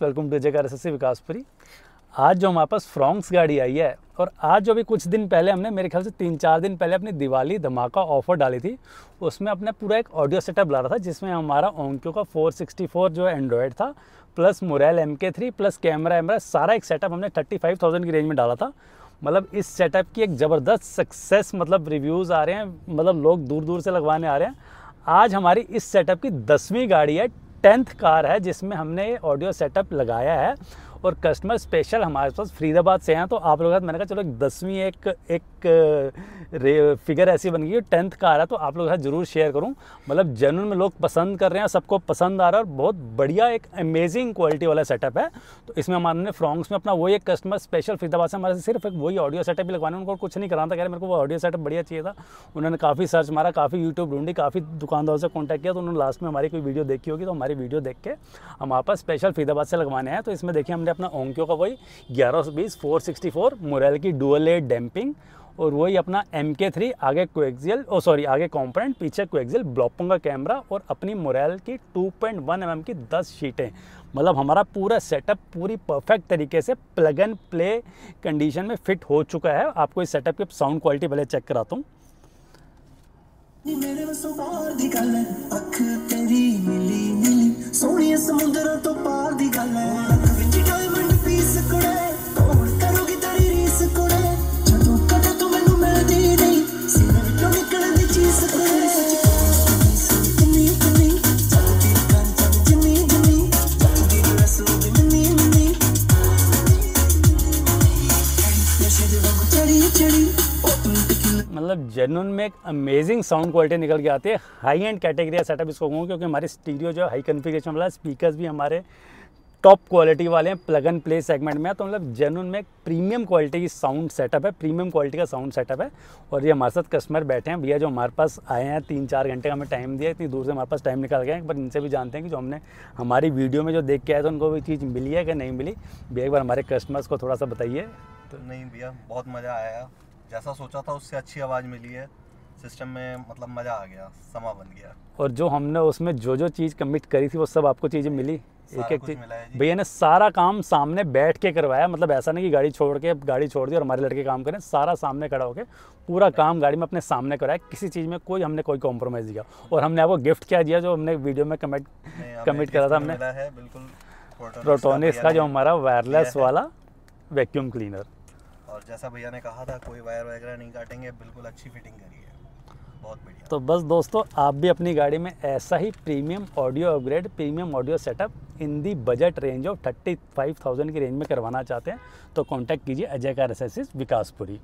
welcome to जगह S Vikaspuri आज जो हमारे पास फ्रॉन्क्स गाड़ी आई है और आज जो भी कुछ दिन पहले हमने मेरे ख्याल से तीन चार दिन पहले अपनी दिवाली धमाका ऑफर डाली थी उसमें अपने पूरा एक ऑडियो सेटअप ला रहा था जिसमें हमारा ओंक्यो का 464 जो एंड्रॉयड था plus Morel M K three plus camera एमरा सारा एक सेटअप हमने थर्टी की रेंज में डाला था मतलब इस सेटअप की एक ज़बरदस्त सक्सेस मतलब रिव्यूज़ आ रहे हैं मतलब लोग दूर दूर से लगवाने आ रहे हैं आज हमारी इस सेटअप की दसवीं गाड़ी है टेंथ कार है जिसमें हमने ऑडियो सेटअप लगाया है और कस्टमर स्पेशल हमारे पास फरीदाबाद से हैं तो आप लोगों के साथ मैंने कहा चलो एक दसवीं एक एक फिगर ऐसी बन गई है टेंथ का आ रहा है तो आप लोगों के साथ ज़रूर शेयर करूँ मतलब जनरल में लोग पसंद कर रहे हैं सबको पसंद आ रहा है और बहुत बढ़िया एक अमेजिंग क्वालिटी वाला सेटअप है तो इसमें हमारे फ्रॉन्ग्स में अपना वही एक कस्टमर स्पेशल फरीदाबाद से हमारे से सिर्फ एक वही ऑडियो सेटअप भी लगवाना उनको कुछ नहीं कराना था कह रहे मेरे को वो ऑडियो सेटअप बढ़िया चाहिए था उन्होंने काफ़ी सर्च मारा काफ़ी यूट्यूब ढूंढी काफ़ी दुकानदारों से कॉन्टैक्ट किया तो उन्होंने लास्ट में हमारी कोई वीडियो देखी होगी तो हमारी वीडियो देख के हम आप स्पेशल फरीदाबाद से लगवाने हैं तो इसमें देखिए हमने है अपना ओंक्यो का वही ग्यारह सौ बीस फोर सिक्सटी फोर मोरेल की डुअल ए डैम्पिंग और वही अपना एम के थ्री आगे क्वेक्जियल ओ सॉरी आगे कॉम्पोनेंट पीछे क्वेक्जियल ब्लॉपों का कैमरा और अपनी मोरेल की two point one M M की दस शीटें मतलब हमारा पूरा सेटअप पूरी परफेक्ट तरीके से प्लग एंड प्ले कंडीशन में फिट हो चुका है आपको इस सेटअप की साउंड क्वालिटी पहले चेक कराता हूँ मेरे वसों पार दी गल अख तेरी मिली मिली सोहनी समुंदर तो पार दी गल है मतलब जेनुअन में एक अमेजिंग साउंड क्वालिटी निकल के आती है हाई एंड कैटेगरी सेटअप इसको कहूँगा क्योंकि हमारे स्टीडियो जो है हाई कन्फिग्रेशन वाला स्पीकर्स भी हमारे टॉप क्वालिटी वाले हैं प्लग एंड प्ले सेगमेंट में तो मतलब जेनुअन में एक प्रीमियम क्वालिटी की साउंड सेटअप है प्रीमियम क्वालिटी का साउंड सेटअप है और ये हमारे साथ कस्टमर बैठे हैं भैया जो हमारे पास आए हैं तीन चार घंटे का हमें टाइम दिया इतनी दूर से हमारे पास टाइम निकाल गए हैं पर इनसे भी जानते हैं कि जो हमने हमारी वीडियो में जो देख के आए थे तो उनको भी चीज़ मिली है कि नहीं मिली भैया एक बार हमारे कस्टमर्स को थोड़ा सा बताइए तो नहीं भैया बहुत मज़ा आया जैसा सोचा था उससे अच्छी आवाज़ मिली है सिस्टम में मतलब मज़ा आ गया समा बन गया और जो हमने उसमें जो जो चीज़ कमिट करी थी वो सब आपको चीज़ें मिली एक एक चीज़ भैया ने सारा काम सामने बैठ के करवाया मतलब ऐसा नहीं कि गाड़ी छोड़ के गाड़ी छोड़ दी और हमारे लड़के काम करें सारा सामने खड़ा होकर पूरा काम गाड़ी में अपने सामने कराया किसी चीज़ में कोई हमने कोई कॉम्प्रोमाइज़ दिया और हमने आपको गिफ्ट क्या दिया जो हमने वीडियो में कमेंट कमिट करा था हमने प्रोटोनिक्स का जो हमारा वायरलेस वाला वैक्यूम क्लीनर और जैसा भैया ने कहा था कोई वायर वगैरह नहीं काटेंगे बिल्कुल अच्छी फिटिंग करी है बहुत बढ़िया तो बस दोस्तों आप भी अपनी गाड़ी में ऐसा ही premium audio upgrade premium audio setup in the budget range of thirty five thousand की रेंज में करवाना चाहते हैं तो कॉन्टैक्ट कीजिए अजय कार एसेसिस विकासपुरी